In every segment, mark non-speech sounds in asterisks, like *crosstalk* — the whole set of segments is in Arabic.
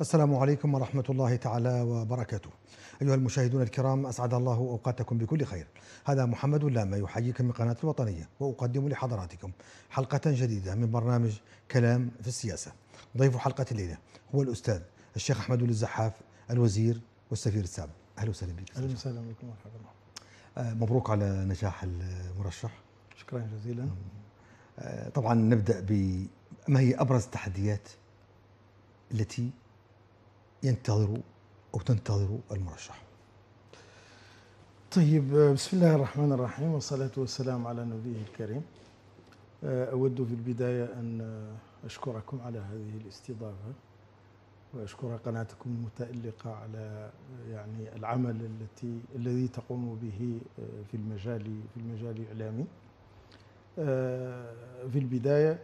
السلام عليكم ورحمة الله تعالى وبركاته أيها المشاهدون الكرام أسعد الله أوقاتكم بكل خير هذا محمد لاما يحييكم من قناة الوطنية وأقدم لحضراتكم حلقة جديدة من برنامج كلام في السياسة ضيف حلقة الليلة هو الأستاذ الشيخ أحمد الزحاف الوزير والسفير السابق أهلا وسهلا بك أهلا وسهلا بكم الله آه، مبروك على نجاح المرشح شكرا جزيلا آه، طبعا نبدأ ب ما هي أبرز التحديات التي ينتظر أو تنتظر المرشح طيب بسم الله الرحمن الرحيم والصلاة والسلام على نبيه الكريم أود في البداية أن أشكركم على هذه الاستضافة وأشكر قناتكم المتألقة على يعني العمل التي الذي تقوم به في المجال في المجال الإعلامي في البداية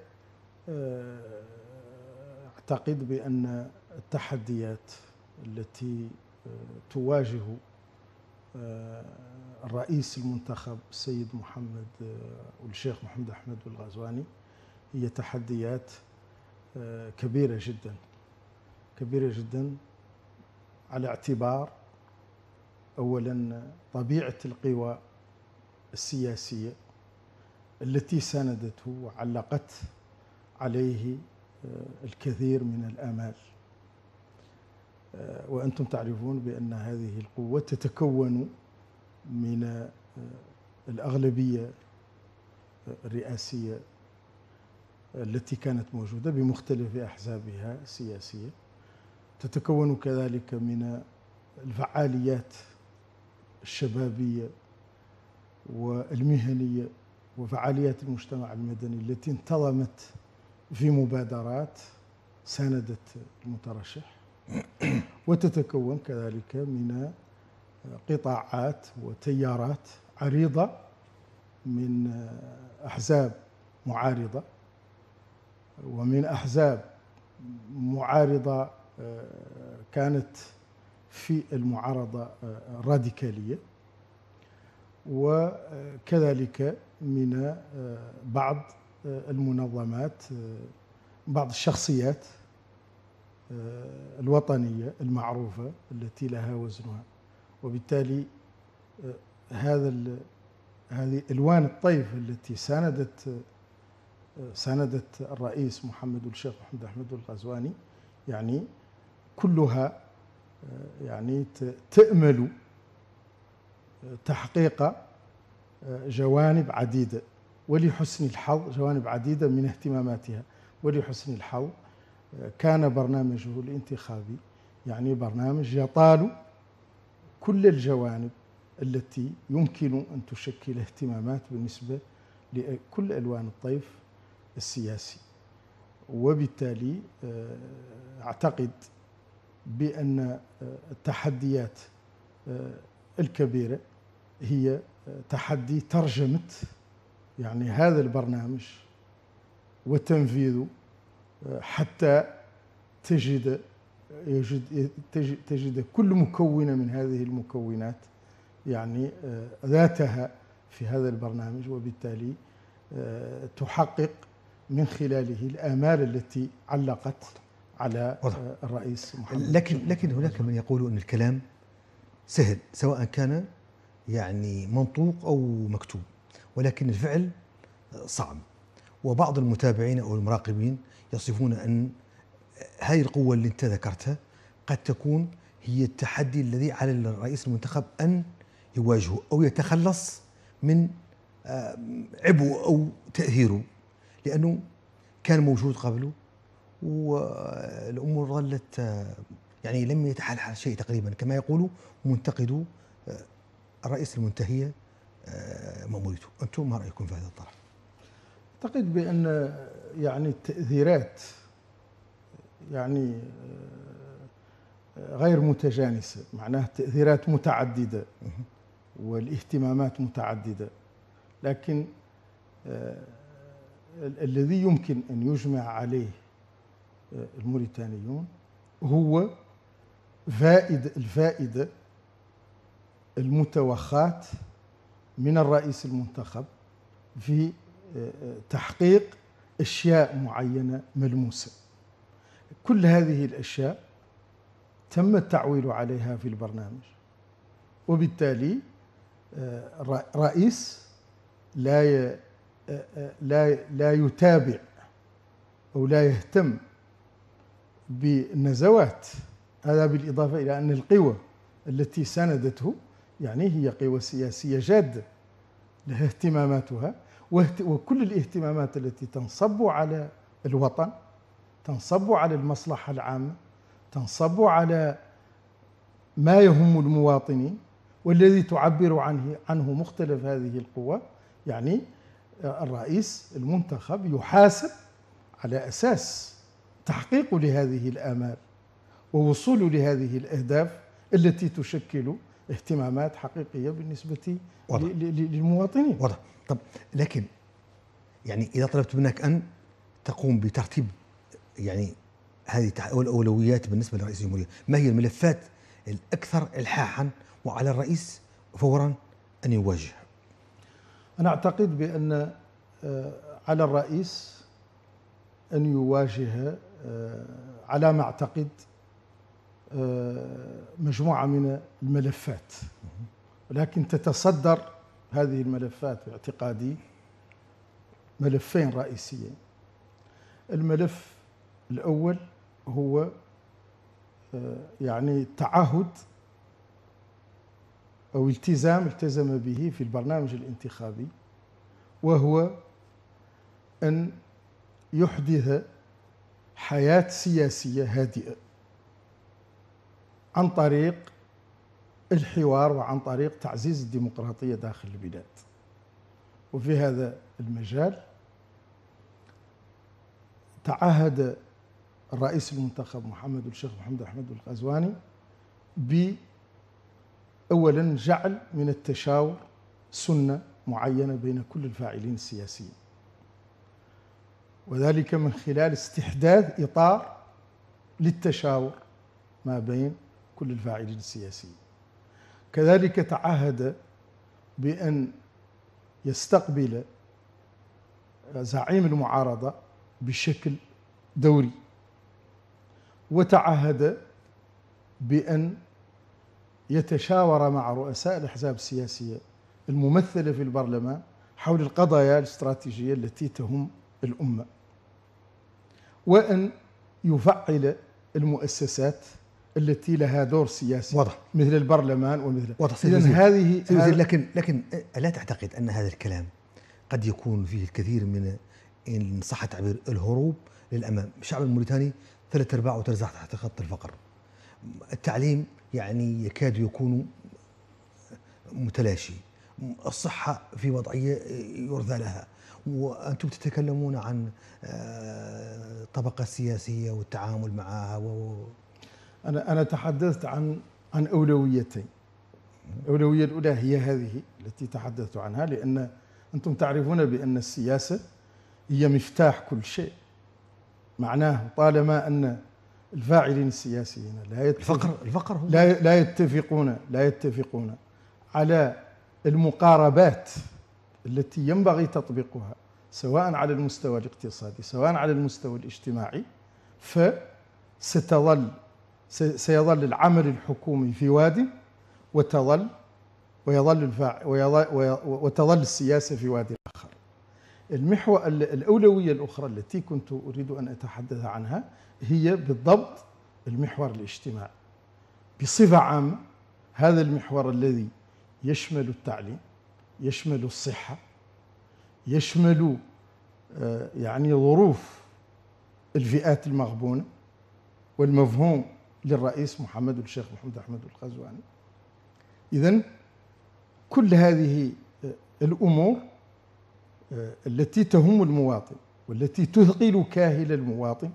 أعتقد بأن التحديات التي آه، تواجه آه، الرئيس المنتخب السيد محمد آه، والشيخ محمد أحمد الغزواني هي تحديات كبيرة جدا كبيرة جدا على اعتبار أولا طبيعة القوى السياسية التي ساندته وعلقت عليه الكثير من الآمال آه، وأنتم تعرفون بأن هذه القوة تتكون من آه، الأغلبية آه، الرئاسية التي كانت موجودة بمختلف أحزابها السياسية تتكون كذلك من الفعاليات الشبابية والمهنية وفعاليات المجتمع المدني التي انتظمت في مبادرات ساندت المترشح *clears throat* وتتكون كذلك من قطاعات وتيارات عريضة من أحزاب معارضة ومن أحزاب معارضة آه، كانت في المعارضة الراديكالية آه، وكذلك من آه، بعض المنظمات بعض الشخصيات آه، الوطنية المعروفة التي لها وزنها وبالتالي آه، هذا هذه الوان الطيف التي ساندت آه، ساندت الرئيس محمد الشيخ محمد احمد الغزواني يعني كلها يعني تأمل تحقيق جوانب عديدة ولحسن الحظ جوانب عديدة من اهتماماتها ولحسن الحظ كان برنامجه الانتخابي يعني برنامج يطال كل الجوانب التي يمكن أن تشكل اهتمامات بالنسبة لكل ألوان الطيف السياسي وبالتالي آه، أعتقد بأن آه، التحديات آه، الكبيرة هي تحدي ترجمة يعني هذا البرنامج وتنفيذه حتى تجد يجد تجد, تجد كل مكونة من هذه المكونات يعني آه، ذاتها في هذا البرنامج وبالتالي آه، تحقق من خلاله الآمال التي علقت على آه، الرئيس محمد لكن لكن هناك من يقول أن الكلام سهل سواء كان يعني منطوق أو مكتوب ولكن الفعل صعب وبعض المتابعين أو المراقبين يصفون أن هذه القوة اللي أنت ذكرتها قد تكون هي التحدي الذي على الرئيس المنتخب أن يواجهه أو يتخلص من آه، عبو أو تأثيره لأنه كان موجود قبله والأمور ظلت آه، يعني لم يتحلحل شيء تقريبا كما يقول منتقدوا آه، الرئيس المنتهية مأموريته أنتم ما رأيكم في هذا الطرح؟ اعتقد بان يعني التاثيرات يعني آه، غير متجانسه معناها التاثيرات متعدده *laughs* والاهتمامات متعدده لكن آه، الذي يمكن ان يجمع عليه آه، الموريتانيون هو فائده الفائده المتوخاه من الرئيس المنتخب في تحقيق اشياء معينه ملموسه. كل هذه الاشياء تم التعويل عليها في البرنامج. وبالتالي آه، رئيس لا لا لا يتابع او لا يهتم بالنزوات هذا بالاضافه الى ان القوى التي ساندته يعني هي قوى سياسيه جاده لها اهتماماتها وكل الاهتمامات التي تنصب على الوطن تنصب على المصلحة العامة تنصب على ما يهم المواطنين والذي تعبر عنه عنه مختلف هذه القوى يعني آه، الرئيس المنتخب يحاسب على اساس تحقيق لهذه الامال ووصول لهذه الاهداف التي تشكل اهتمامات حقيقيه بالنسبه وضع. للمواطنين وضع. طب لكن يعني اذا طلبت منك ان تقوم بترتيب يعني هذه الاولويات بالنسبه لرئيس الجمهوريه، ما هي الملفات الاكثر الحاحا وعلى الرئيس فورا ان يواجه؟ انا اعتقد بان آه، على الرئيس ان يواجه آه، على ما اعتقد آه، مجموعه من الملفات ولكن تتصدر هذه الملفات باعتقادي ملفين رئيسيين الملف الأول هو آه، يعني تعهد أو التزام التزم به في البرنامج الانتخابي وهو أن يحدث حياة سياسية هادئة عن طريق الحوار وعن طريق تعزيز الديمقراطية داخل البلاد وفي هذا المجال تعهد الرئيس المنتخب محمد الشيخ محمد أحمد الغزواني ب أولا جعل من التشاور سنة معينة بين كل الفاعلين السياسيين وذلك من خلال استحداث إطار للتشاور ما بين كل الفاعلين السياسيين كذلك تعهد بأن يستقبل زعيم المعارضة بشكل دوري وتعهد بأن يتشاور مع رؤساء الأحزاب السياسية الممثلة في البرلمان حول القضايا الاستراتيجية التي تهم الأمة وأن يفعل المؤسسات التي لها دور سياسي واضح مثل البرلمان ومثل واضح إذن هذه سيدي لكن لكن ألا تعتقد أن هذا الكلام قد يكون فيه الكثير من إن صح التعبير الهروب للأمام الشعب الموريتاني ثلاث أرباعه ترزح تحت خط الفقر التعليم يعني يكاد يكون متلاشي الصحة في وضعية يرثى لها وأنتم تتكلمون عن آه، طبقة سياسية والتعامل معها و أنا أنا تحدثت عن عن أولويتين الأولوية الأولى هي هذه التي تحدثت عنها لأن أنتم تعرفون بأن السياسة هي مفتاح كل شيء معناه طالما أن الفاعلين السياسيين لا الفقر الفقر لا لا يتفقون لا يتفقون على المقاربات التي ينبغي تطبيقها سواء على المستوى الاقتصادي سواء على المستوى الاجتماعي فستظل سيظل العمل الحكومي في وادي وتظل ويظل الفع... ويظل... وتظل السياسه في وادي اخر. المحور الاولويه الاخرى التي كنت اريد ان اتحدث عنها هي بالضبط المحور الاجتماعي. بصفه عامه هذا المحور الذي يشمل التعليم، يشمل الصحه، يشمل آه، يعني ظروف الفئات المغبونه والمفهوم للرئيس محمد الشيخ محمد أحمد الخزواني إذا كل هذه آه، الأمور آه، التي تهم المواطن والتي تثقل كاهل المواطن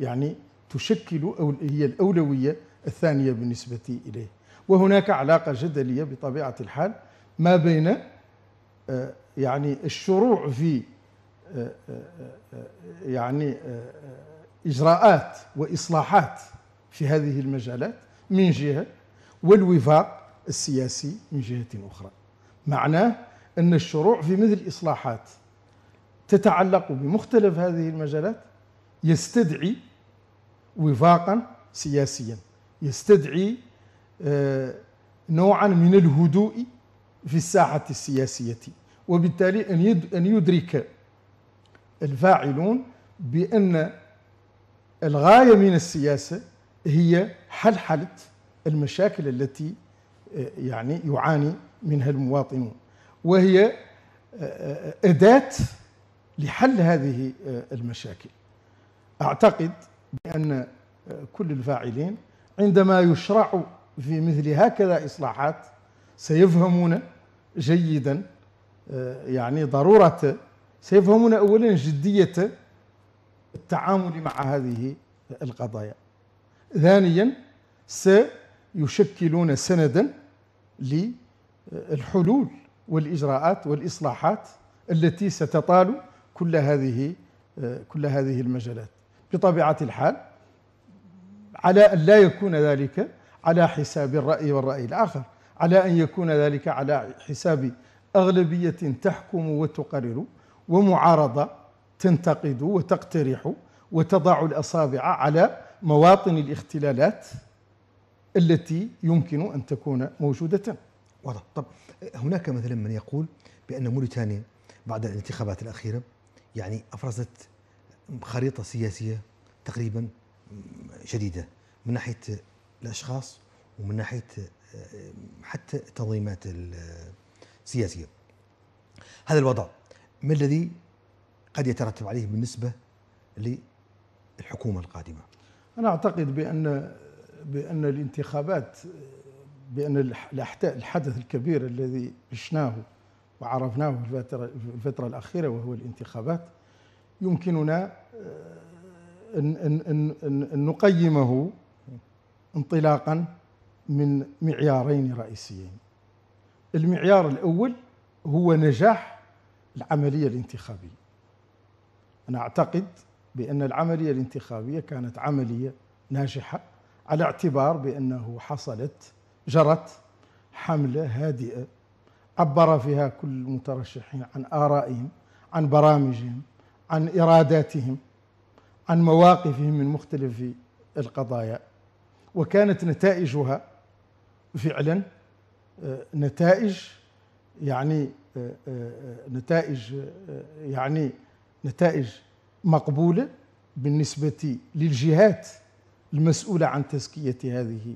يعني تشكل أو هي الأولوية الثانية بالنسبة إليه وهناك علاقة جدلية بطبيعة الحال ما بين آه، يعني الشروع في يعني إجراءات وإصلاحات في هذه المجالات من جهة والوفاق السياسي من جهة أخرى معناه أن الشروع في مثل إصلاحات تتعلق بمختلف هذه المجالات يستدعي وفاقا سياسيا يستدعي آه، نوعا من الهدوء في الساحة السياسية وبالتالي أن يدرك الفاعلون بأن الغاية من السياسة هي حلحلة المشاكل التي آه، يعني يعاني منها المواطنون وهي آه، آه، أداة لحل هذه المشاكل أعتقد بأن كل الفاعلين عندما يشرع في مثل هكذا إصلاحات سيفهمون جيدا يعني ضرورة سيفهمون أولا جدية التعامل مع هذه القضايا ثانيا سيشكلون سندا للحلول والإجراءات والإصلاحات التي ستطال كل هذه كل هذه المجالات بطبيعة الحال على أن لا يكون ذلك على حساب الرأي والرأي الآخر على أن يكون ذلك على حساب أغلبية تحكم وتقرر ومعارضة تنتقد وتقترح وتضع الأصابع على مواطن الاختلالات التي يمكن ان تكون موجوده. واضح، طب هناك مثلا من يقول بان موريتانيا بعد الانتخابات الاخيره يعني افرزت خريطه سياسيه تقريبا شديده من ناحيه الاشخاص ومن ناحيه آه، حتى التنظيمات السياسيه. هذا الوضع ما الذي قد يترتب عليه بالنسبه للحكومه القادمه؟ أنا أعتقد بأن بأن الانتخابات بأن الحدث الكبير الذي عشناه وعرفناه في الفترة, الفترة الأخيرة وهو الانتخابات يمكننا آه، أن, أن, أن, أن نقيمه انطلاقا من معيارين رئيسيين المعيار الأول هو نجاح العملية الانتخابية أنا أعتقد بأن العملية الانتخابية كانت عملية ناجحة على اعتبار بأنه حصلت جرت حملة هادئة عبر فيها كل المترشحين عن آرائهم عن برامجهم عن إراداتهم عن مواقفهم من مختلف القضايا وكانت نتائجها فعلا آه، نتائج يعني آه، آه، نتائج يعني نتائج مقبولة بالنسبة للجهات المسؤولة عن تزكية هذه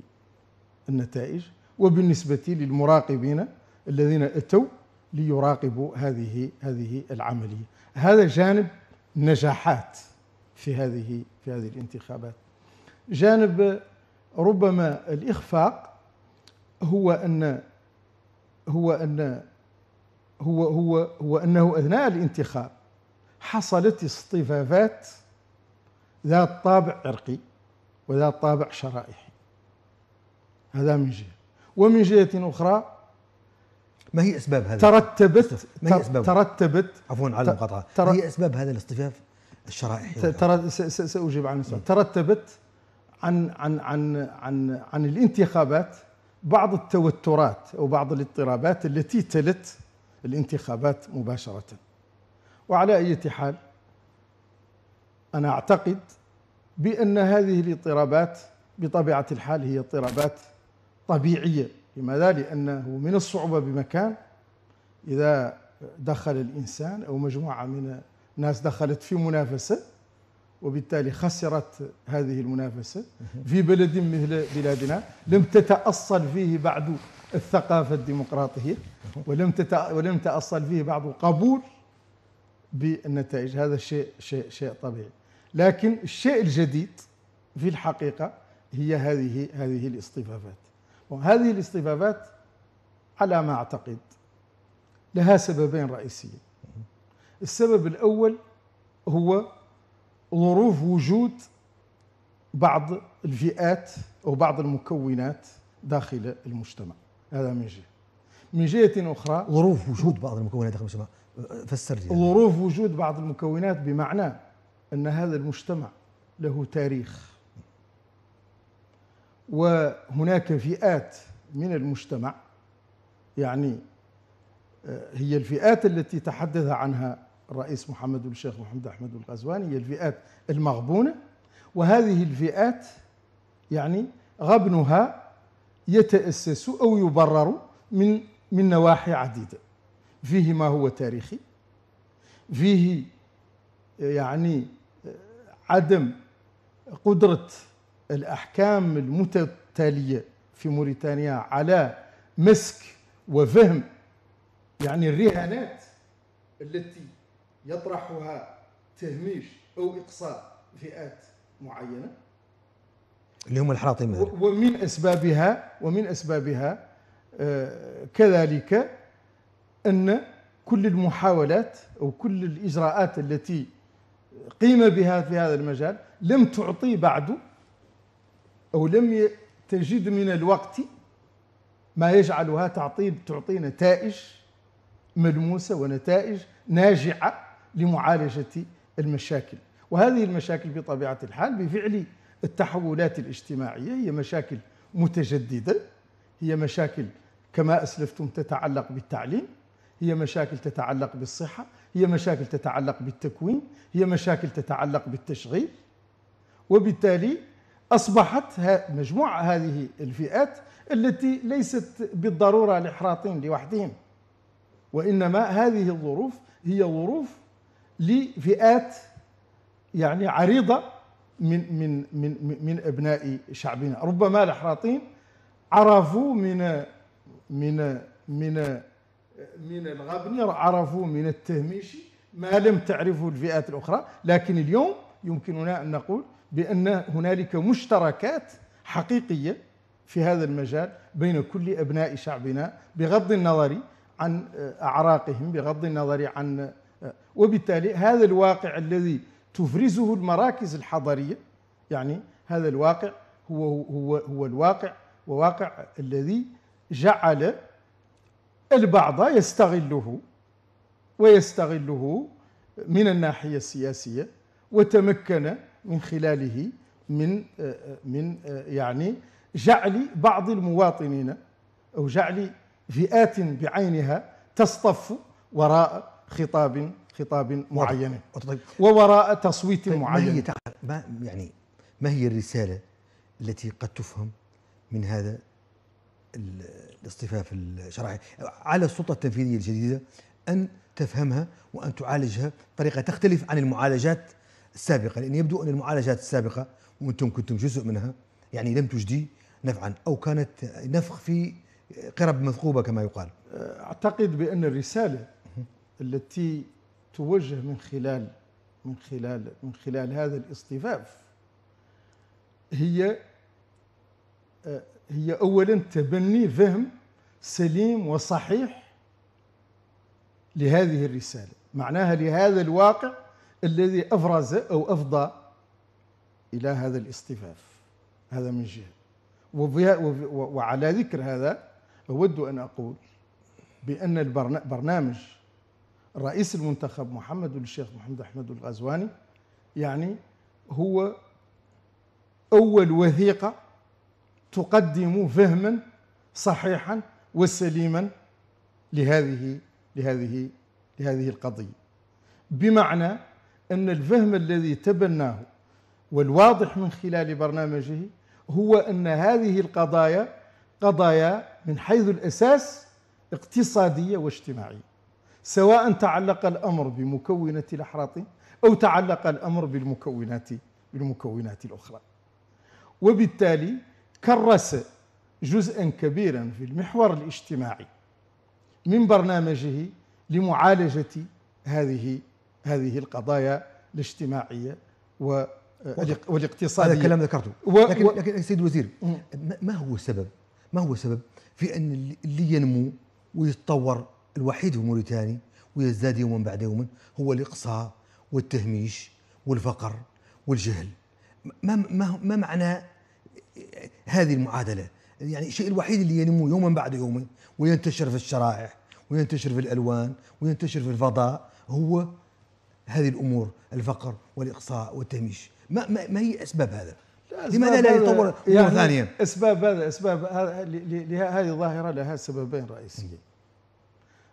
النتائج وبالنسبة للمراقبين الذين أتوا ليراقبوا هذه هذه العملية هذا جانب نجاحات في هذه في هذه الانتخابات جانب ربما الإخفاق هو أن هو أن هو هو هو أنه أثناء الانتخاب حصلت اصطفافات ذات طابع عرقي وذات طابع شرائحي هذا من جهة ومن جهة أخرى ما هي أسباب هذا؟ ترتبت ما هي أسباب ترتبت عفوا على المقاطعة ما هي أسباب هذا الاصطفاف الشرائحي؟ سأجيب عن السؤال ترتبت عن عن عن عن عن الانتخابات بعض التوترات أو بعض الاضطرابات التي تلت الانتخابات مباشرة وعلى أي حال أنا أعتقد بأن هذه الاضطرابات بطبيعة الحال هي اضطرابات طبيعية لماذا؟ لأنه من الصعوبة بمكان إذا دخل الإنسان أو مجموعة من الناس دخلت في منافسة وبالتالي خسرت هذه المنافسة في بلد مثل بلادنا لم تتأصل فيه بعد الثقافة الديمقراطية ولم ولم فيه بعد قبول بالنتائج هذا شيء شيء شيء طبيعي لكن الشيء الجديد في الحقيقة هي هذه هذه الاصطفافات وهذه الاصطفافات على ما أعتقد لها سببين رئيسيين السبب الأول هو ظروف وجود بعض الفئات أو بعض المكونات داخل المجتمع هذا من جهة من جهة أخرى ظروف وجود بعض المكونات داخل المجتمع فسر لي ظروف وجود بعض المكونات بمعنى ان هذا المجتمع له تاريخ وهناك فئات من المجتمع يعني آه، هي الفئات التي تحدث عنها الرئيس محمد بن الشيخ محمد احمد الغزواني هي الفئات المغبونه وهذه الفئات يعني غبنها يتاسس او يبرر من من نواحي عديده فيه ما هو تاريخي فيه يعني عدم قدرة الأحكام المتتالية في موريتانيا على مسك وفهم يعني الرهانات التي يطرحها تهميش أو إقصاء فئات معينة اللي هم الحراطمة ومن أسبابها ومن أسبابها آه، كذلك أن كل المحاولات أو كل الإجراءات التي قيم بها في هذا المجال لم تعطي بعد أو لم تجد من الوقت ما يجعلها تعطي تعطي نتائج ملموسة ونتائج ناجعة لمعالجة المشاكل وهذه المشاكل بطبيعة الحال بفعل التحولات الاجتماعية هي مشاكل متجددة هي مشاكل كما أسلفتم تتعلق بالتعليم هي مشاكل تتعلق بالصحة هي مشاكل تتعلق بالتكوين هي مشاكل تتعلق بالتشغيل وبالتالي أصبحت مجموعة هذه الفئات التي ليست بالضرورة لحراطين لوحدهم وإنما هذه الظروف هي ظروف لفئات يعني عريضة من من من من أبناء شعبنا ربما الأحراطين عرفوا من من من من الغبن عرفوا من التهميش ما لم تعرفه الفئات الأخرى لكن اليوم يمكننا أن نقول بأن هنالك مشتركات حقيقية في هذا المجال بين كل أبناء شعبنا بغض النظر عن أعراقهم بغض النظر عن وبالتالي هذا الواقع الذي تفرزه المراكز الحضرية يعني هذا الواقع هو هو هو الواقع وواقع الذي جعل البعض يستغله ويستغله من الناحية السياسية وتمكن من خلاله من من يعني جعل بعض المواطنين أو جعل فئات بعينها تصطف وراء خطاب خطاب معين طيب. ووراء تصويت معين طيب، ما هي ما يعني ما هي الرسالة التي قد تفهم من هذا الاصطفاف الشرعي على السلطة التنفيذية الجديدة أن تفهمها وأن تعالجها بطريقة تختلف عن المعالجات السابقة لأن يبدو أن المعالجات السابقة وأنتم كنتم جزء منها يعني لم تجدي نفعا أو كانت نفخ في قرب مثقوبة كما يقال أعتقد بأن الرسالة التي توجه من خلال من خلال من خلال هذا الاصطفاف هي آه، هي أولا تبني فهم سليم وصحيح لهذه الرسالة معناها لهذا الواقع الذي أفرز أو أفضى إلى هذا الاصطفاف هذا من جهة وعلى ذكر هذا أود أن أقول بأن البرنامج رئيس المنتخب محمد الشيخ محمد أحمد الغزواني يعني هو أول وثيقة تقدم فهما صحيحا وسليما لهذه لهذه لهذه القضية بمعنى أن الفهم الذي تبناه والواضح من خلال برنامجه هو أن هذه القضايا قضايا من حيث الأساس اقتصادية واجتماعية سواء تعلق الأمر بمكونة الأحراط أو تعلق الأمر بالمكونات بالمكونات الأخرى وبالتالي كرس جزءا كبيرا في المحور الاجتماعي من برنامجه لمعالجة هذه هذه القضايا الاجتماعية و والاقتصادية هذا كلام ذكرته و لكن, و لكن سيد الوزير ما هو السبب ما هو السبب في أن اللي ينمو ويتطور الوحيد في موريتاني ويزداد يوما بعد يوم هو الإقصاء والتهميش والفقر والجهل ما ما ما معنى هذه المعادله يعني الشيء الوحيد اللي ينمو يوما بعد يوم وينتشر في الشرائح وينتشر في الالوان وينتشر في الفضاء هو هذه الامور الفقر والاقصاء والتهميش ما, ما, ما هي اسباب هذا؟ لماذا لا يطور امور يعني ثانيه؟ اسباب هذا اسباب هذه الظاهره لها سببين رئيسيين.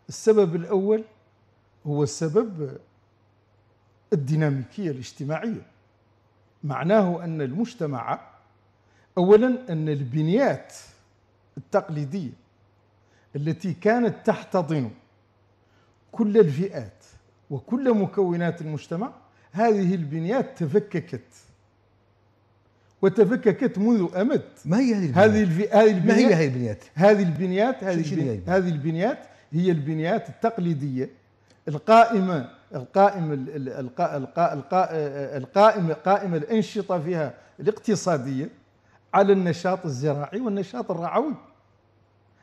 السبب الاول هو السبب الديناميكيه الاجتماعيه. معناه ان المجتمع اولا ان البنيات التقليديه التي كانت تحتضن كل الفئات وكل مكونات المجتمع هذه البنيات تفككت وتفككت منذ امد ما هي هذه البنيات؟ هذه الفي... هذه البنيات ما هي هذه البنيات؟ هذه البنيات هذه البنيات, هذه البنيات هي البنيات التقليديه القائمه القائمه القائمه القائمه القائمه الانشطه فيها الاقتصاديه على النشاط الزراعي والنشاط الرعوي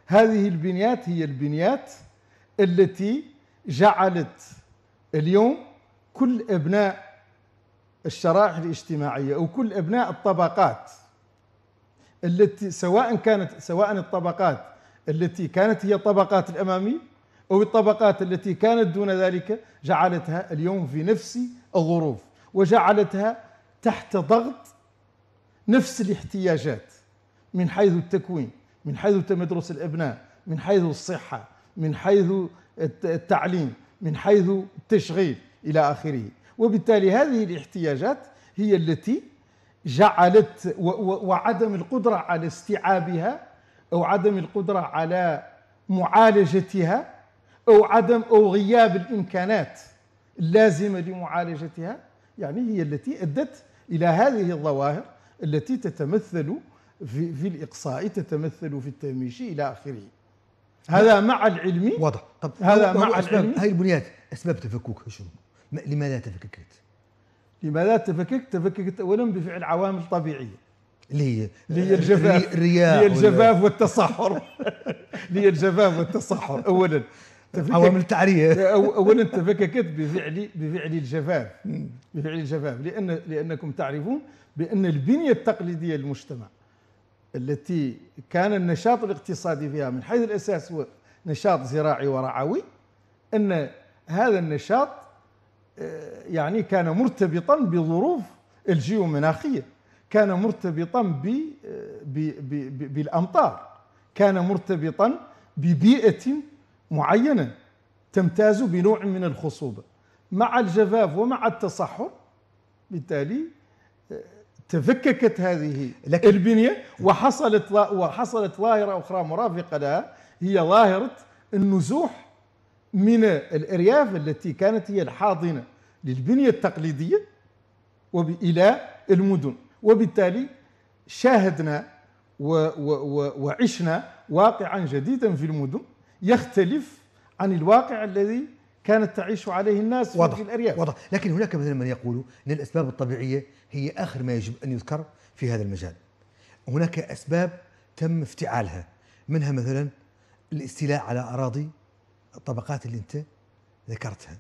هذه البنيات هي البنيات التي جعلت اليوم كل ابناء الشرائح الاجتماعيه وكل ابناء الطبقات التي سواء كانت سواء الطبقات التي كانت هي الطبقات الاماميه او الطبقات التي كانت دون ذلك جعلتها اليوم في نفس الظروف وجعلتها تحت ضغط نفس الاحتياجات من حيث التكوين من حيث تمدرس الابناء من حيث الصحه من حيث التعليم من حيث التشغيل الى اخره وبالتالي هذه الاحتياجات هي التي جعلت وعدم القدره على استيعابها او عدم القدره على معالجتها او عدم او غياب الامكانات اللازمه لمعالجتها يعني هي التي ادت الى هذه الظواهر التي تتمثل في, في الإقصاء تتمثل في التهميش إلى آخره هذا مع العلم واضح طب هذا مع العلم هاي البنيات أسباب تفكك شنو؟ لماذا تفككت؟ لماذا تفككت؟ تفككت أولا بفعل عوامل طبيعية لي لي الجفاف اللي لي الجفاف والتصحر *laughs* لي الجفاف والتصحر اولا عوامل التعريه اولا تفككت بفعل بفعل الجفاف بفعل الجفاف لان لانكم تعرفون بأن البنية التقليدية للمجتمع التي كان النشاط الاقتصادي فيها من حيث الأساس هو نشاط زراعي ورعوي أن هذا النشاط آه، يعني كان مرتبطا بظروف الجيومناخية كان مرتبطا آه، ب بالأمطار كان مرتبطا ببيئة معينة تمتاز بنوع من الخصوبة مع الجفاف ومع التصحر بالتالي آه، تفككت هذه لكن البنيه وحصلت وحصلت ظاهره اخرى مرافقه لها هي ظاهره النزوح من الارياف التي كانت هي الحاضنه للبنيه التقليديه الى المدن وبالتالي شاهدنا وعشنا واقعا جديدا في المدن يختلف عن الواقع الذي كانت تعيش عليه الناس وضح في الأرياف واضح لكن هناك مثلا من يقول أن الأسباب الطبيعية هي آخر ما يجب أن يذكر في هذا المجال هناك أسباب تم افتعالها منها مثلا الاستيلاء على أراضي الطبقات اللي أنت ذكرتها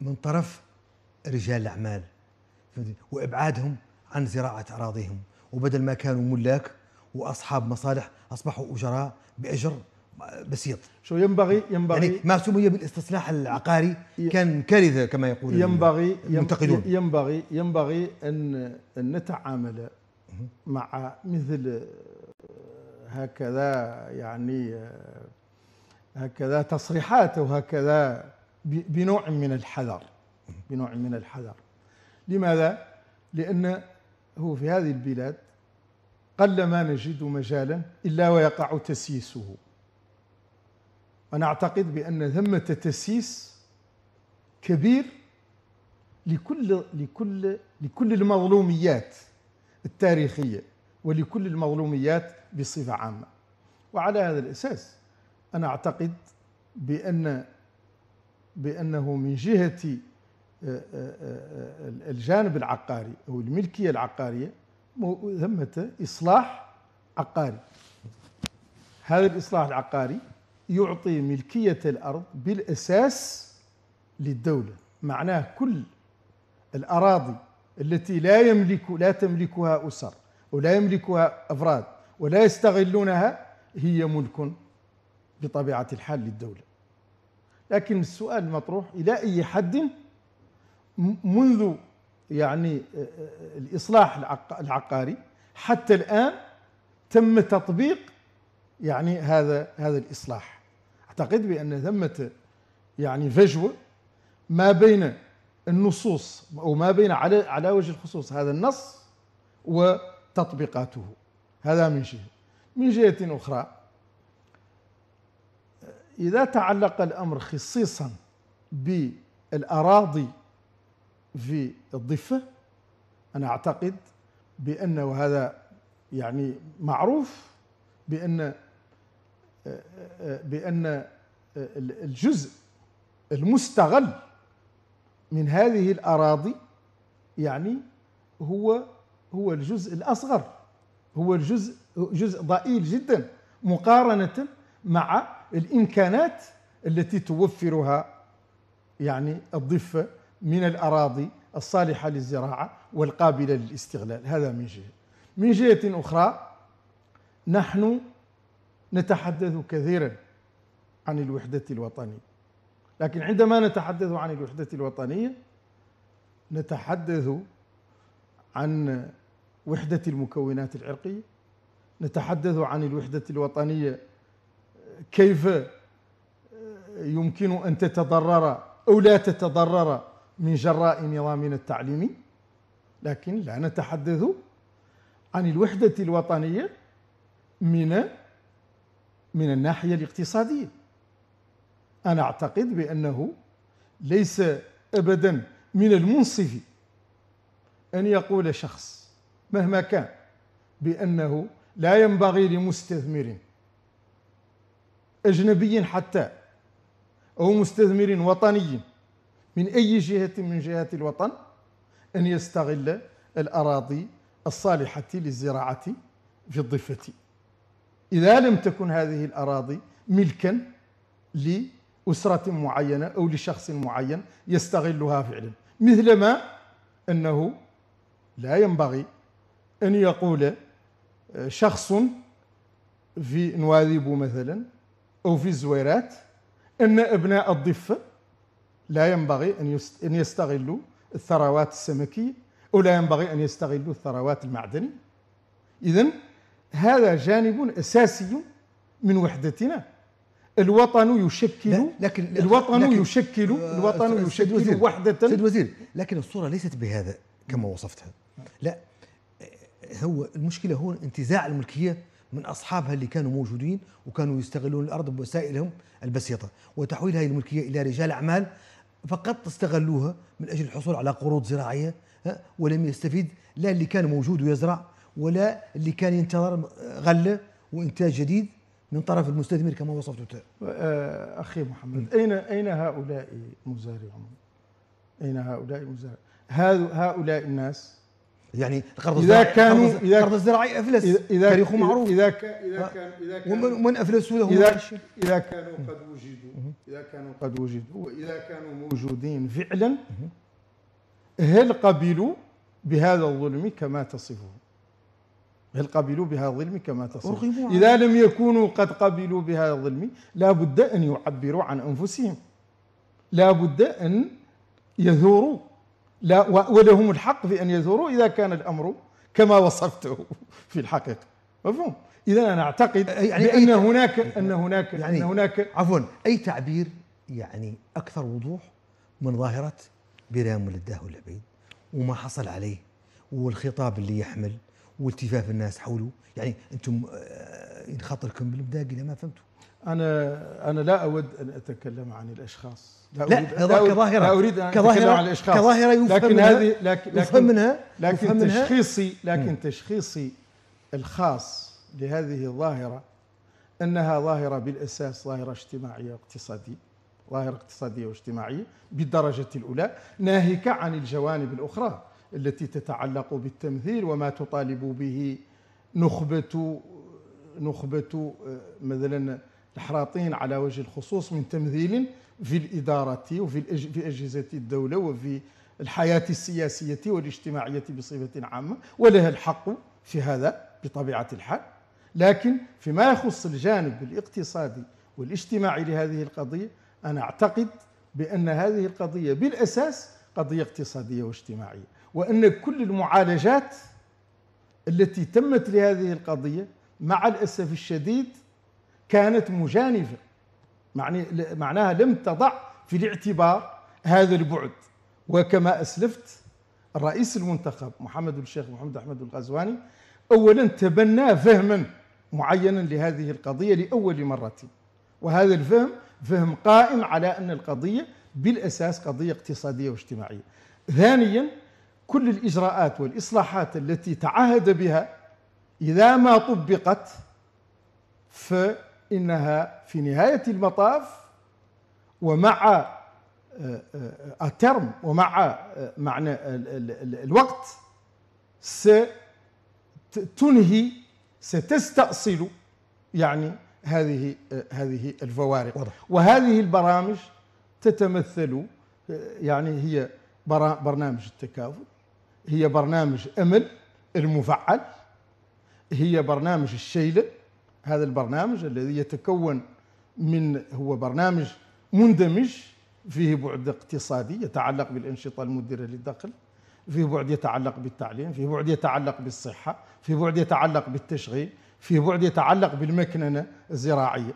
من طرف رجال الأعمال وإبعادهم عن زراعة أراضيهم وبدل ما كانوا ملاك وأصحاب مصالح أصبحوا أجراء بأجر بسيط شو ينبغي ينبغي يعني ما سمي بالاستصلاح العقاري كان كارثه كما يقول ينبغي المنتقدون ينبغي ينبغي ان نتعامل مع مثل آه، هكذا يعني آه، هكذا تصريحات وهكذا بنوع من الحذر بنوع من الحذر لماذا؟ لأن هو في هذه البلاد قلما نجد مجالا إلا ويقع تسييسه أنا أعتقد بأن ثمة تسييس كبير لكل لكل لكل المظلوميات التاريخية ولكل المظلوميات بصفة عامة وعلى هذا الأساس أنا أعتقد بأن بأنه من جهة آه، آه، آه، الجانب العقاري أو الملكية العقارية ثمة إصلاح عقاري هذا الإصلاح العقاري يعطي ملكية الأرض بالأساس للدولة معناه كل الأراضي التي لا يملك لا تملكها أسر ولا يملكها أفراد ولا يستغلونها هي ملك بطبيعة الحال للدولة لكن السؤال المطروح إلى أي حد منذ يعني آه، آه، الإصلاح العقاري حتى الآن تم تطبيق يعني هذا هذا الإصلاح اعتقد بان ثمه يعني فجوه ما بين النصوص او ما بين على على وجه الخصوص هذا النص وتطبيقاته هذا من جهه من جهه اخرى اذا تعلق الامر خصيصا بالاراضي في الضفه انا اعتقد بان وهذا يعني معروف بان بأن الجزء المستغل من هذه الأراضي يعني هو هو الجزء الأصغر هو الجزء جزء ضئيل جدا مقارنة مع الإمكانات التي توفرها يعني الضفة من الأراضي الصالحة للزراعة والقابلة للاستغلال هذا من جهة من جهة أخرى نحن نتحدث كثيرا عن الوحدة الوطنية لكن عندما نتحدث عن الوحدة الوطنية نتحدث عن وحدة المكونات العرقية نتحدث عن الوحدة الوطنية كيف يمكن أن تتضرر أو لا تتضرر من جراء نظامنا التعليمي لكن لا نتحدث عن الوحدة الوطنية من من الناحية الاقتصادية أنا أعتقد بأنه ليس أبدا من المنصف أن يقول شخص مهما كان بأنه لا ينبغي لمستثمر أجنبي حتى أو مستثمر وطني من أي جهة من جهات الوطن أن يستغل الأراضي الصالحة للزراعة في الضفة إذا لم تكن هذه الأراضي ملكا لأسرة معينة أو لشخص معين يستغلها فعلا مثلما أنه لا ينبغي أن يقول آه، شخص في نواذيبو مثلا أو في الزويرات أن أبناء الضفة لا ينبغي أن يستغلوا الثروات السمكية أو لا ينبغي أن يستغلوا الثروات المعدنية إذا هذا جانب أساسي من وحدتنا الوطن يشكل لكن الوطن لكن يشكل آه، الوطن يشكل وحدة سيد وزير لكن الصورة ليست بهذا كما وصفتها لا هو المشكلة هو انتزاع الملكية من أصحابها اللي كانوا موجودين وكانوا يستغلون الأرض بوسائلهم البسيطة وتحويل هذه الملكية إلى رجال أعمال فقط استغلوها من أجل الحصول على قروض زراعية ولم يستفيد لا اللي كان موجود ويزرع ولا اللي كان ينتظر آه، غله وانتاج جديد من طرف المستثمر كما وصفته آه، اخي محمد اين اين هؤلاء مزارعون؟ اين هؤلاء مزارعون؟ هؤلاء الناس يعني القرض اذا كانوا اذا القرض الزراعي افلس اذا تاريخه معروف اذا اذا آه. كان اذا كان ومن افلسوا افلسه له إذا, اذا كانوا قد وجدوا اذا كانوا قد وجدوا واذا كانوا موجودين فعلا هل قبلوا بهذا الظلم كما تصفون؟ هل قبلوا بها الظلم كما تصور إذا لم يكونوا قد قبلوا بها الظلم لا بد أن يعبروا عن أنفسهم لا بد أن يزوروا لا ولهم الحق في أن يزوروا إذا كان الأمر كما وصفته *laughs* في الحقيقة مفهوم إذا أنا أعتقد يعني أن هناك أن يعني هناك يعني أن هناك عفوا أي تعبير يعني أكثر وضوح من ظاهرة بيرام ولده والعبيد وما حصل عليه والخطاب اللي يحمل والتفاف الناس حوله يعني أنتم آه، خاطركم بالمذاق إذا ما فهمتوا أنا أنا لا أود أن أتكلم عن الأشخاص لا, لا, أريد لا كظاهرة لا أريد أن كظاهرة أتكلم عن الأشخاص كظاهرة يفهم لكن هذه لكن يفهم منها لكن يفهم منها تشخيصي لكن تشخيصي الخاص لهذه الظاهرة أنها ظاهرة بالأساس ظاهرة اجتماعية اقتصادية ظاهرة اقتصادية واجتماعية بالدرجة الأولى ناهيك عن الجوانب الأخرى التي تتعلق بالتمثيل وما تطالب به نخبة نخبة آه، مثلا الحراطين على وجه الخصوص من تمثيل في الإدارة وفي في أجهزة الدولة وفي الحياة السياسية والاجتماعية بصفة عامة ولها الحق في هذا بطبيعة الحال لكن فيما يخص الجانب الاقتصادي والاجتماعي لهذه القضية أنا أعتقد بأن هذه القضية بالأساس قضية اقتصادية واجتماعية وأن كل المعالجات التي تمت لهذه القضية مع الأسف الشديد كانت مجانفة معني معناها لم تضع في الاعتبار هذا البعد وكما أسلفت الرئيس المنتخب محمد الشيخ محمد أحمد الغزواني أولا تبنى فهما معينا لهذه القضية لأول مرة وهذا الفهم فهم قائم على أن القضية بالأساس قضية اقتصادية واجتماعية ثانيا كل الإجراءات والإصلاحات التي تعهد بها إذا ما طبقت فإنها في نهاية المطاف ومع آه، آه، الترم ومع آه، معنى الوقت ستنهي ستستأصل يعني هذه هذه الفوارق وهذه البرامج تتمثل يعني هي برنامج التكافل هي برنامج امل المفعل هي برنامج الشيله هذا البرنامج الذي يتكون من هو برنامج مندمج فيه بعد اقتصادي يتعلق بالانشطه المدره للدخل فيه بعد يتعلق بالتعليم فيه بعد يتعلق بالصحه فيه بعد يتعلق بالتشغيل فيه بعد يتعلق بالمكننه الزراعيه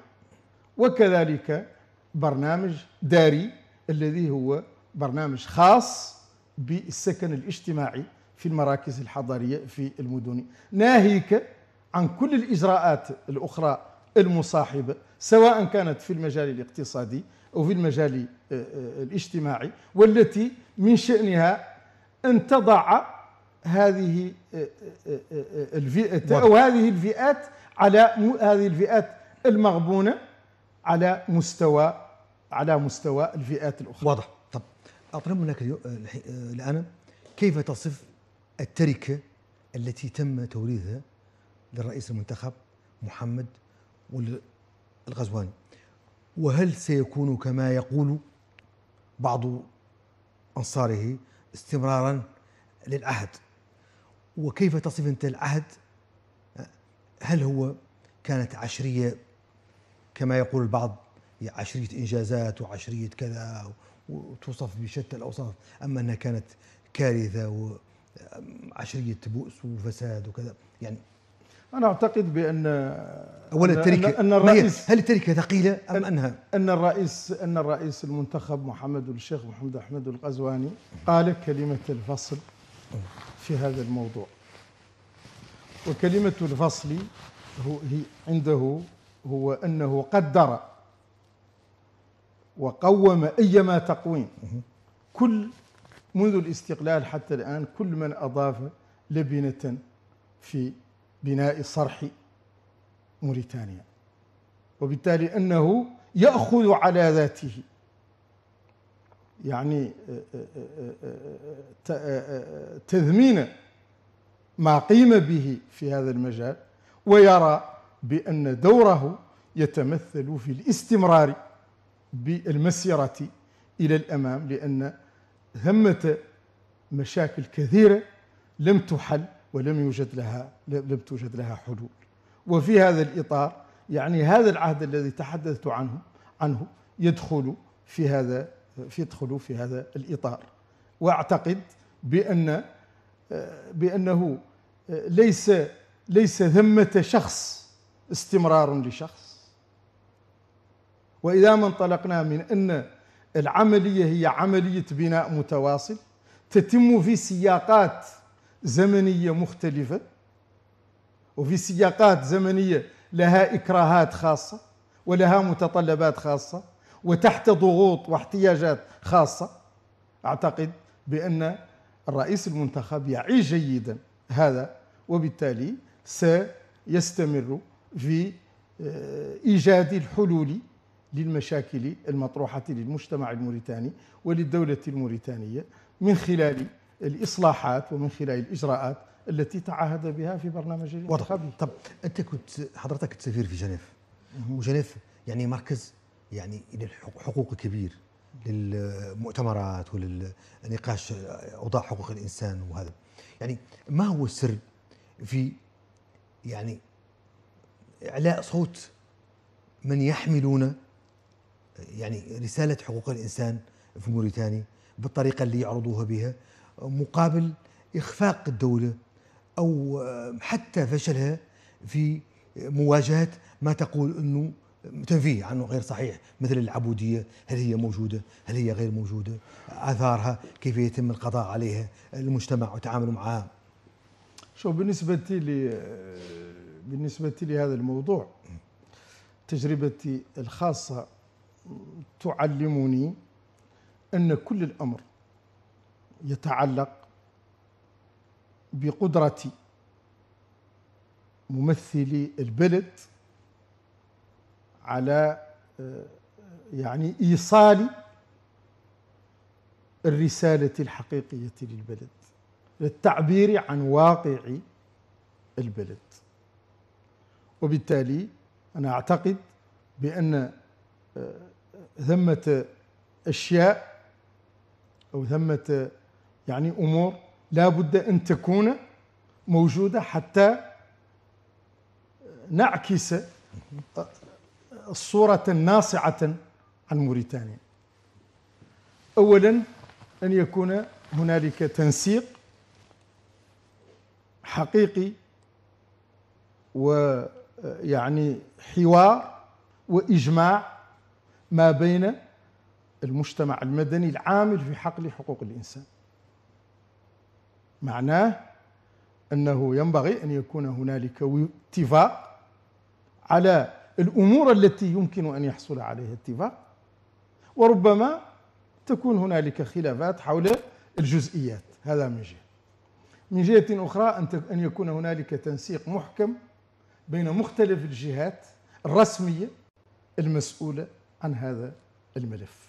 وكذلك برنامج داري الذي هو برنامج خاص بالسكن الاجتماعي في المراكز الحضاريه في المدن ناهيك عن كل الاجراءات الاخرى المصاحبه سواء كانت في المجال الاقتصادي او في المجال آه، آه، الاجتماعي والتي من شانها ان تضع هذه آه، الفئه او هذه الفئات على هذه الفئات المغبونه على مستوى على مستوى الفئات الاخرى واضح أطلب منك الآن كيف تصف التركة التي تم توريثها للرئيس المنتخب محمد الغزواني وهل سيكون كما يقول بعض أنصاره استمرارا للعهد وكيف تصف أنت العهد هل هو كانت عشرية كما يقول البعض عشرية إنجازات وعشرية كذا وتوصف بشتى الأوصاف أما أنها كانت كارثة وعشرية بؤس وفساد وكذا يعني أنا أعتقد بأن أولا التركة أن, الرئيس هل التركة ثقيلة أم أنها أن الرئيس أن الرئيس المنتخب محمد الشيخ محمد أحمد القزواني قال كلمة الفصل في هذا الموضوع وكلمة الفصل هو هي عنده هو أنه قدر وقوم أيما تقويم كل منذ الاستقلال حتى الآن كل من أضاف لبنة في بناء صرح موريتانيا وبالتالي أنه يأخذ على ذاته يعني آه، آه، آه، تذمين ما قيم به في هذا المجال ويرى بأن دوره يتمثل في الاستمرار بالمسيرة إلى الأمام لأن ثمة مشاكل كثيرة لم تحل ولم يوجد لها لم توجد لها حلول وفي هذا الإطار يعني هذا العهد الذي تحدثت عنه عنه يدخل في هذا يدخل في هذا الإطار وأعتقد بأن بأنه ليس ليس ثمة شخص استمرار لشخص وإذا ما انطلقنا من أن العملية هي عملية بناء متواصل تتم في سياقات زمنية مختلفة وفي سياقات زمنية لها إكراهات خاصة ولها متطلبات خاصة وتحت ضغوط واحتياجات خاصة أعتقد بأن الرئيس المنتخب يعي جيدا هذا وبالتالي سيستمر في آه، إيجاد الحلول للمشاكل المطروحة للمجتمع الموريتاني وللدولة الموريتانية من خلال الإصلاحات ومن خلال الإجراءات التي تعهد بها في برنامج الانتخابي واضح. طب أنت كنت حضرتك سفير في جنيف وجنيف يعني مركز يعني للحقوق الكبير للمؤتمرات وللنقاش اوضاع حقوق الانسان وهذا يعني ما هو السر في يعني اعلاء صوت من يحملون يعني رسالة حقوق الإنسان في موريتانيا بالطريقة اللي يعرضوها بها مقابل إخفاق الدولة أو حتى فشلها في مواجهة ما تقول أنه تنفيه عنه غير صحيح مثل العبودية هل هي موجودة هل هي غير موجودة آثارها كيف يتم القضاء عليها المجتمع وتعامل معها شوف بالنسبة لي بالنسبة لهذا الموضوع تجربتي الخاصة تعلمني ان كل الامر يتعلق بقدره ممثلي البلد على آه، يعني ايصال الرساله الحقيقيه للبلد للتعبير عن واقع البلد وبالتالي انا اعتقد بان آه، ثمة أشياء أو ثمة يعني أمور لا بد أن تكون موجودة حتى نعكس الصورة الناصعة عن موريتانيا أولا أن يكون هنالك تنسيق حقيقي ويعني حوار وإجماع ما بين المجتمع المدني العامل في حقل حقوق الإنسان معناه أنه ينبغي أن يكون هنالك اتفاق على الأمور التي يمكن أن يحصل عليها اتفاق وربما تكون هنالك خلافات حول الجزئيات هذا من جهة من جهة أخرى أن يكون هنالك تنسيق محكم بين مختلف الجهات الرسمية المسؤولة عن هذا الملف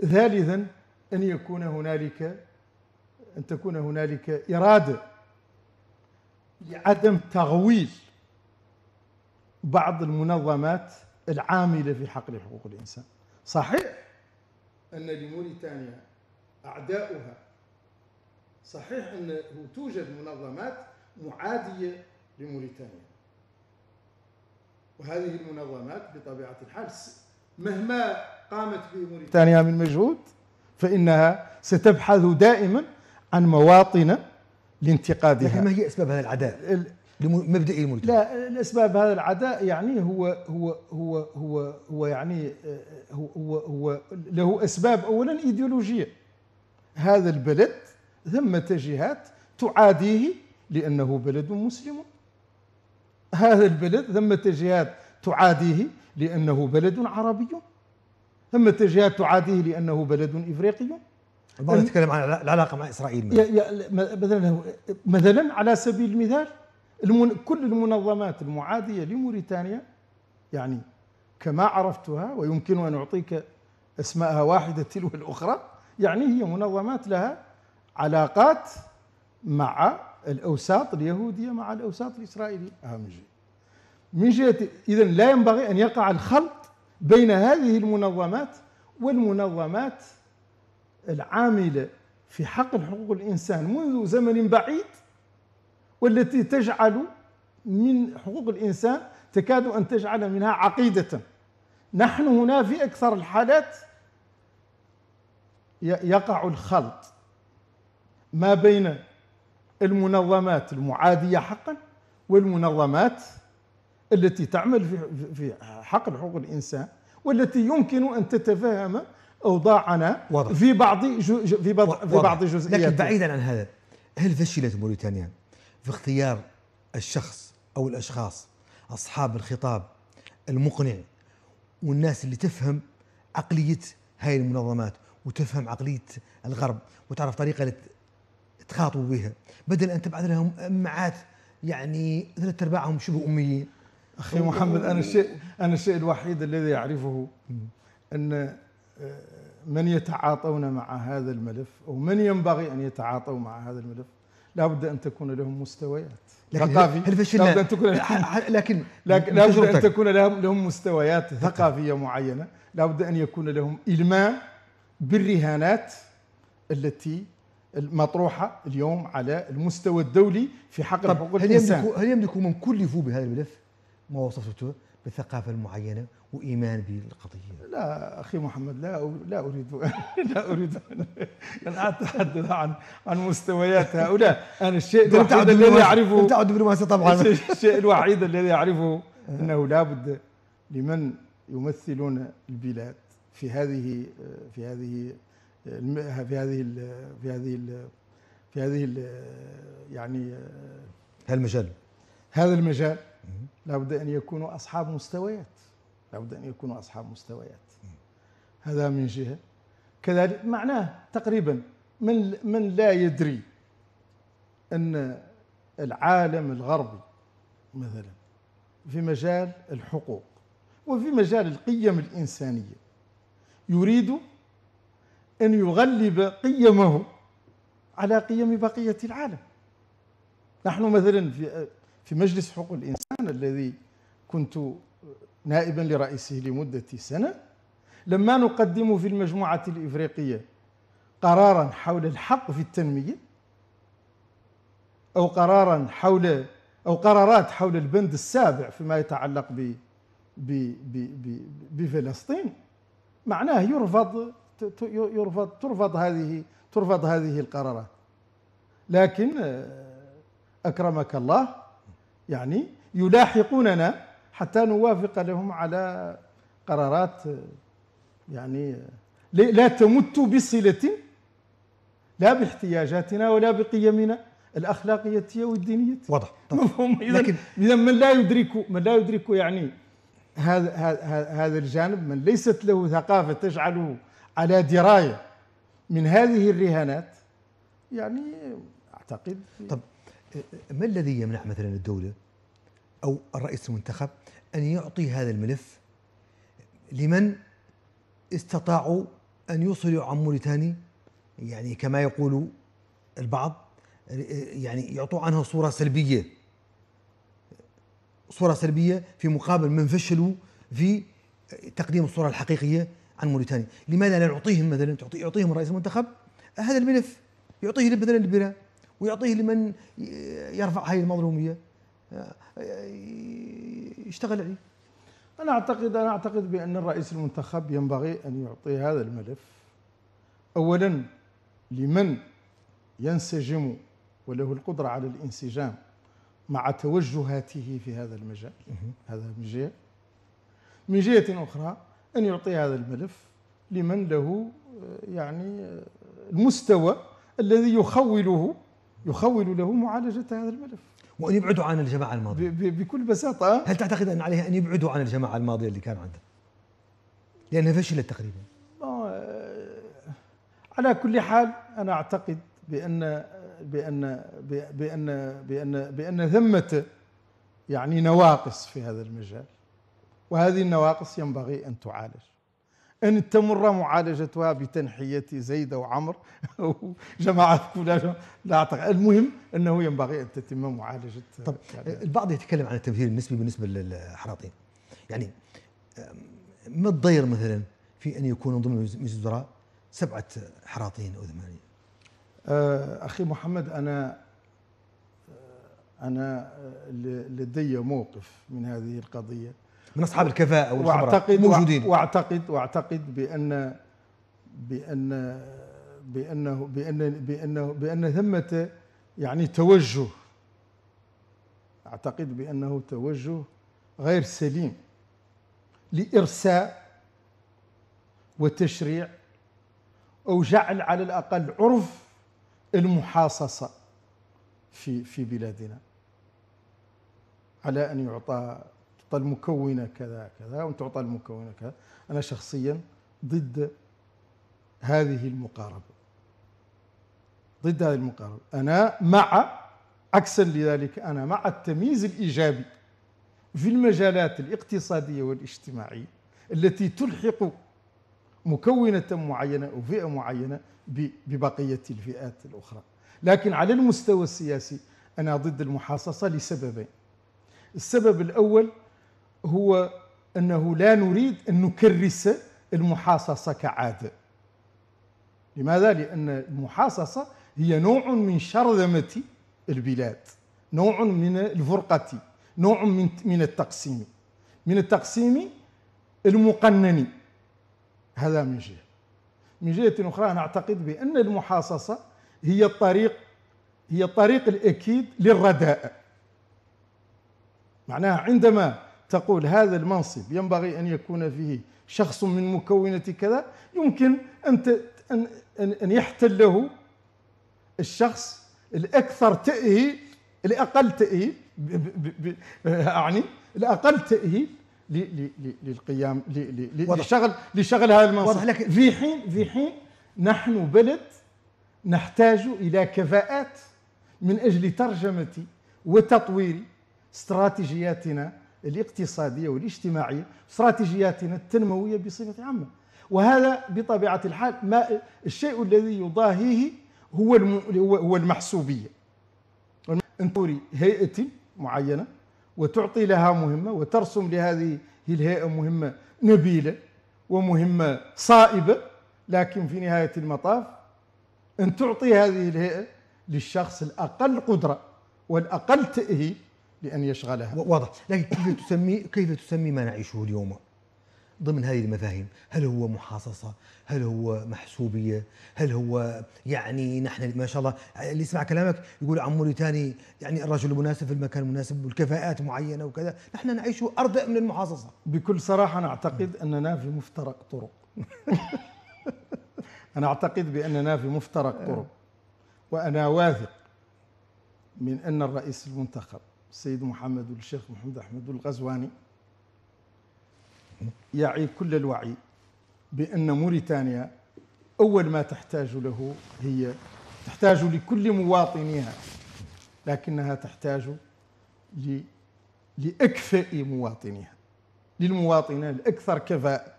ثالثا أن يكون هنالك أن تكون هنالك إرادة لعدم تغويل بعض المنظمات العاملة في حقل حقوق الإنسان صحيح أن لموريتانيا أعداؤها صحيح أنه توجد منظمات معادية لموريتانيا وهذه المنظمات بطبيعة الحال مهما قامت بموريتانيا من مجهود فإنها ستبحث دائما عن مواطن لانتقادها لكن ما هي أسباب هذا العداء؟ مبدئي موريتانيا لا الأسباب هذا العداء يعني هو هو هو هو هو يعني آه، هو هو, هو له أسباب أولا إيديولوجية هذا البلد ثمة جهات تعاديه لأنه بلد مسلم هذا البلد ثمة جهات تعاديه لأنه بلد عربي ثمة جهات تعاديه لأنه بلد إفريقي البعض يتكلم عن العلاقة مع إسرائيل مثلا مثلا على سبيل المثال المن... كل المنظمات المعادية لموريتانيا يعني كما عرفتها ويمكن أن أعطيك أسماءها واحدة تلو الأخرى يعني هي منظمات لها علاقات مع الاوساط اليهوديه مع الاوساط الاسرائيليه اهم شيء من جهه اذا لا ينبغي ان يقع الخلط بين هذه المنظمات والمنظمات العامله في حق حقوق الانسان منذ زمن بعيد والتي تجعل من حقوق الانسان تكاد ان تجعل منها عقيده نحن هنا في اكثر الحالات يقع الخلط ما بين المنظمات المعادية حقا والمنظمات التي تعمل في حق حقوق الإنسان والتي يمكن أن تتفهم أوضاعنا وضع. في بعض جو في بعض وضع. في بعض جزئيات لكن بعيدا عن هذا هل فشلت موريتانيا في اختيار الشخص أو الأشخاص أصحاب الخطاب المقنع والناس اللي تفهم عقلية هاي المنظمات وتفهم عقلية الغرب وتعرف طريقة تخاطبوا بها بدل ان تبعث لهم امعات يعني ثلاث ارباعهم شبه اميين اخي محمد انا الشيء انا الشيء الوحيد الذي اعرفه ان آه، من يتعاطون مع هذا الملف او من ينبغي ان يتعاطوا مع هذا الملف لابد ان تكون لهم مستويات ثقافي هل فشلنا لابد ان تكون لكن لكن لابد ان تكون لهم لهم مستويات ثقافيه معينه لابد ان يكون لهم المام بالرهانات التي المطروحه اليوم على المستوى الدولي في حق حقوق هل الانسان هل يملك من كلفوا بهذا الملف ما وصفته بالثقافه المعينه وايمان بالقضيه لا اخي محمد لا لا اريد *laughs* لا اريد ان اتحدث عن عن مستويات هؤلاء انا الشيء الوحيد الذي اعرفه تعد طبعا *laughs* الشيء الوحيد الذي اعرفه أه. انه لابد لمن يمثلون البلاد في هذه في هذه في هذه الـ في هذه الـ في هذه الـ يعني هالمجال هذا المجال لابد ان يكونوا اصحاب مستويات لابد ان يكونوا اصحاب مستويات هذا من جهه كذلك معناه تقريبا من من لا يدري ان العالم الغربي مثلا في مجال الحقوق وفي مجال القيم الانسانيه يريد أن يغلب قيمه على قيم بقية العالم نحن مثلا في في مجلس حقوق الإنسان الذي كنت نائبا لرئيسه لمدة سنة لما نقدم في المجموعة الإفريقية قرارا حول الحق في التنمية أو قرارا حول أو قرارات حول البند السابع فيما يتعلق ب بفلسطين معناه يرفض يرفض ترفض هذه ترفض هذه القرارات لكن آه، اكرمك الله يعني يلاحقوننا حتى نوافق لهم على قرارات آه، يعني آه، لا تمت بصله لا باحتياجاتنا ولا بقيمنا الاخلاقيه والدينيه واضح *laughs* مفهوم لكن اذا من لا يدرك من لا يدرك يعني هذا هذا الجانب من ليست له ثقافه تجعله على درايه من هذه الرهانات يعني اعتقد طب ما الذي يمنع مثلا الدوله او الرئيس المنتخب ان يعطي هذا الملف لمن استطاعوا ان يوصلوا عن موريتاني يعني كما يقول البعض يعني يعطوا عنها صوره سلبيه صوره سلبيه في مقابل من فشلوا في تقديم الصوره الحقيقيه عن موريتانيا لماذا لا نعطيهم مثلا يعطيهم رئيس المنتخب هذا الملف يعطيه مثلا البناء ويعطيه لمن يرفع هذه المظلوميه آه، يشتغل عليه انا اعتقد انا اعتقد بان الرئيس المنتخب ينبغي ان يعطي هذا الملف اولا لمن ينسجم وله القدره على الانسجام مع توجهاته في هذا المجال هذا من جهه من جهه اخرى أن يعطي هذا الملف لمن له يعني المستوى الذي يخوله يخول له معالجة هذا الملف وأن يبعدوا عن الجماعة الماضية بكل بساطة هل تعتقد أن عليه أن يبعدوا عن الجماعة الماضية اللي كان عنده؟ لأنها فشلت تقريبا آه، على كل حال أنا أعتقد بأن بأن بأن بأن بأن ثمة يعني نواقص في هذا المجال وهذه النواقص ينبغي أن تعالج أن تمر معالجتها بتنحية زيد وعمر *laughs* أو جماعة لا أعتقد المهم أنه ينبغي أن تتم معالجة طب البعض يتكلم عن التمثيل النسبي بالنسبة للحراطين يعني ما الضير مثلا في أن يكون ضمن مجلس الوزراء سبعة حراطين أو ثمانية أه، أخي محمد أنا أه، أنا أه، لدي موقف من هذه القضية من اصحاب الكفاءه والخبره موجودين واعتقد واعتقد بان بان بانه بان بانه بان ثمه يعني توجه اعتقد بانه توجه غير سليم لارساء وتشريع او جعل على الاقل عرف المحاصصه في في بلادنا على ان يعطى تعطى المكونه كذا كذا وتعطى المكونه كذا انا شخصيا ضد هذه المقاربه ضد هذه المقاربه انا مع عكسا لذلك انا مع التمييز الايجابي في المجالات الاقتصاديه والاجتماعيه التي تلحق مكونه معينه او فئه معينه ببقيه الفئات الاخرى لكن على المستوى السياسي انا ضد المحاصصه لسببين السبب الاول هو أنه لا نريد أن نكرس المحاصصة كعادة لماذا؟ لأن المحاصصة هي نوع من شرذمة البلاد نوع من الفرقة نوع من من التقسيم من التقسيم المقنن هذا من جهة من جهة أخرى نعتقد بأن المحاصصة هي الطريق هي الطريق الأكيد للرداء معناها عندما تقول هذا المنصب ينبغي أن يكون فيه شخص من مكونة كذا يمكن أن أن ان يحتله الشخص الأكثر تأهيل الأقل تأهيل أعني الأقل تأهيل للقيام لشغل لشغل هذا المنصب في حين في حين نحن بلد نحتاج إلى كفاءات من أجل ترجمة وتطوير استراتيجياتنا الاقتصادية والاجتماعية استراتيجياتنا التنموية بصفة عامة وهذا بطبيعة الحال ما الشيء الذي يضاهيه هو هو المحسوبية ان توري هيئة معينة وتعطي لها مهمة وترسم لهذه الهيئة مهمة نبيلة ومهمة صائبة لكن في نهاية المطاف أن تعطي هذه الهيئة للشخص الأقل قدرة والأقل تأهيل لأن يشغلها واضح لكن كيف تسمي كيف تسمي ما نعيشه اليوم ضمن هذه المفاهيم هل هو محاصصة هل هو محسوبية هل هو يعني نحن ما شاء الله اللي يسمع كلامك يقول عن موريتاني يعني الرجل المناسب في المكان المناسب والكفاءات معينة وكذا نحن نعيش أردأ من المحاصصة بكل صراحة أنا أعتقد أننا في مفترق طرق *laughs* أنا أعتقد بأننا في مفترق طرق وأنا واثق من أن الرئيس المنتخب السيد محمد والشيخ محمد أحمد الغزواني يعي كل الوعي بأن موريتانيا أول ما تحتاج له هي تحتاج لكل مواطنيها لكنها تحتاج لأكفئ مواطنيها للمواطنة الأكثر كفاءة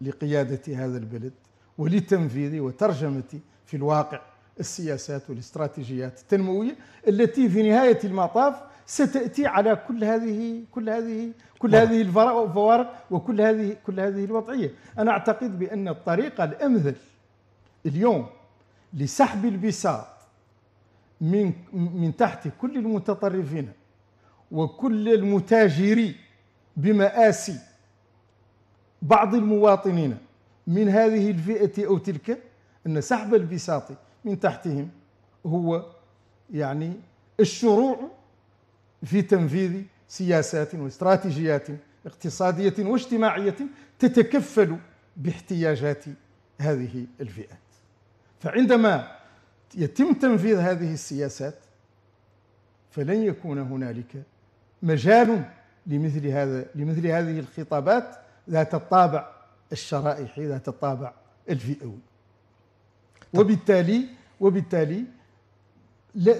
لقيادة هذا البلد ولتنفيذ وترجمة في الواقع السياسات والاستراتيجيات التنمويه التي في نهايه المطاف ستاتي على كل هذه كل هذه كل هذه الفوارق وكل هذه كل هذه الوضعيه انا اعتقد بان الطريقه الامثل اليوم لسحب البساط من من تحت كل المتطرفين وكل المتاجري بمآسي بعض المواطنين من هذه الفئة أو تلك أن سحب البساط من تحتهم هو يعني الشروع في تنفيذ سياسات واستراتيجيات اقتصادية واجتماعية تتكفل باحتياجات هذه الفئات فعندما يتم تنفيذ هذه السياسات فلن يكون هنالك مجال لمثل هذا لمثل هذه الخطابات ذات الطابع الشرائحي ذات الطابع الفئوي وبالتالي وبالتالي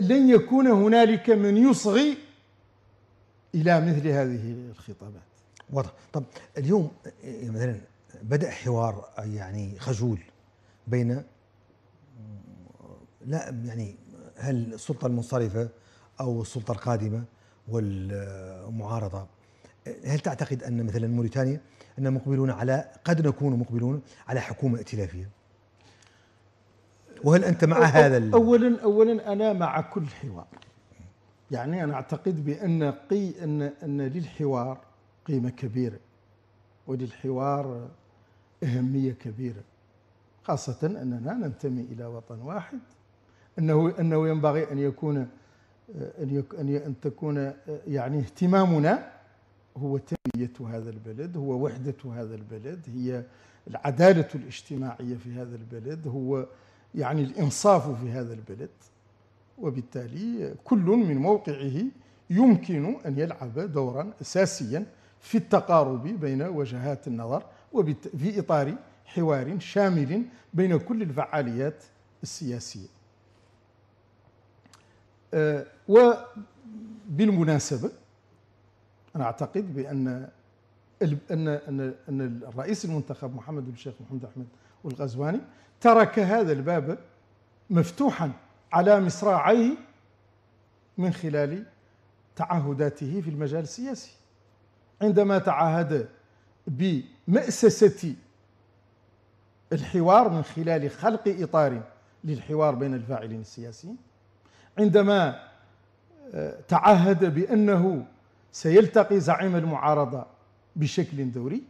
لن يكون هنالك من يصغي الى مثل هذه الخطابات واضح طب اليوم إيه، مثلا بدا حوار يعني خجول بين لا يعني هل السلطه المنصرفه او السلطه القادمه والمعارضه هل تعتقد ان مثلا موريتانيا ان مقبلون على قد نكون مقبلون على حكومه ائتلافيه وهل انت مع أو هذا اولا اولا انا مع كل حوار يعني انا اعتقد بان قي ان ان للحوار قيمه كبيره وللحوار اهميه كبيره خاصه اننا ننتمي الى وطن واحد انه انه ينبغي ان يكون ان ان, ان تكون يعني اهتمامنا هو تنميه هذا البلد هو وحده هذا البلد هي العداله الاجتماعيه في هذا البلد هو يعني الإنصاف في هذا البلد وبالتالي كل من موقعه يمكن أن يلعب دورا أساسيا في التقارب بين وجهات النظر وفي إطار حوار شامل بين كل الفعاليات السياسية آه، وبالمناسبة أنا أعتقد بأن أن أن الرئيس المنتخب محمد بن الشيخ محمد أحمد والغزواني ترك هذا الباب مفتوحا على مصراعيه من خلال تعهداته في المجال السياسي عندما تعهد بمأسسة الحوار من خلال خلق إطار للحوار بين الفاعلين السياسيين عندما آه، تعهد بأنه سيلتقي زعيم المعارضة بشكل دوري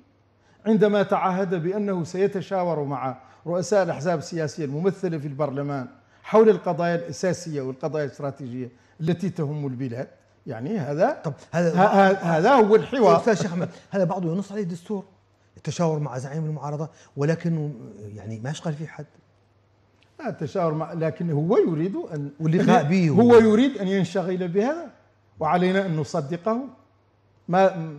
عندما تعهد بأنه سيتشاور مع رؤساء الأحزاب السياسية الممثلة في البرلمان حول القضايا الأساسية والقضايا الاستراتيجية التي تهم البلاد يعني هذا طب هذا هذا هو الحوار استاذ شيخ احمد هذا بعضه ينص عليه الدستور التشاور مع زعيم المعارضه ولكنه يعني ما اشغل فيه حد لا التشاور مع لكن هو يريد ان واللقاء يعني به هو, هو يريد ان ينشغل بهذا وعلينا ان نصدقه ما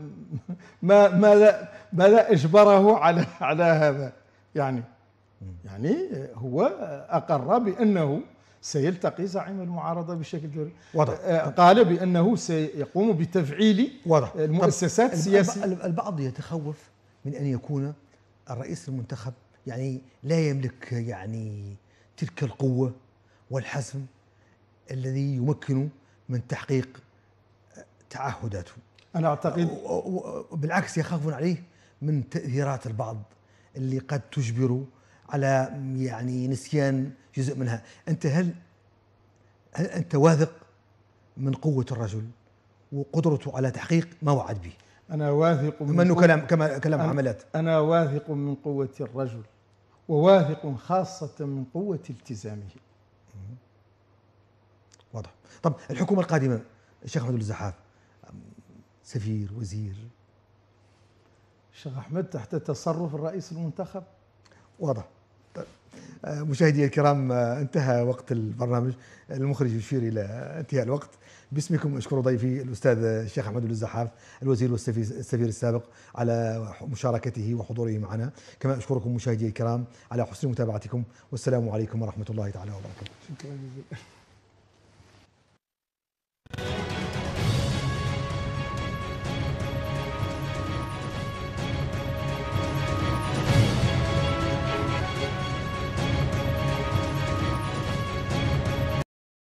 ما ماذا ماذا اجبره على على هذا يعني يعني هو أقر بأنه سيلتقي زعيم المعارضه بشكل دوري آه، قال بانه سيقوم بتفعيل وضع. المؤسسات السياسيه البعض يتخوف من ان يكون الرئيس المنتخب يعني لا يملك يعني تلك القوه والحزم الذي يمكنه من تحقيق آه، تعهداته انا اعتقد بالعكس يخافون عليه من تاثيرات البعض اللي قد تجبره على يعني نسيان جزء منها أنت هل هل أنت واثق من قوة الرجل وقدرته على تحقيق ما وعد به أنا واثق من أنه كلام كما كلام أنا عملات أنا واثق من قوة الرجل وواثق خاصة من قوة التزامه واضح طب الحكومة القادمة الشيخ أحمد الزحاف سفير وزير الشيخ أحمد تحت تصرف الرئيس المنتخب واضح مشاهدي الكرام انتهى وقت البرنامج المخرج يشير الى انتهاء الوقت باسمكم اشكر ضيفي الاستاذ الشيخ احمد الزحاف الوزير والسفير السابق على مشاركته وحضوره معنا كما اشكركم مشاهدي الكرام على حسن متابعتكم والسلام عليكم ورحمه الله تعالى وبركاته شكرا جزيلا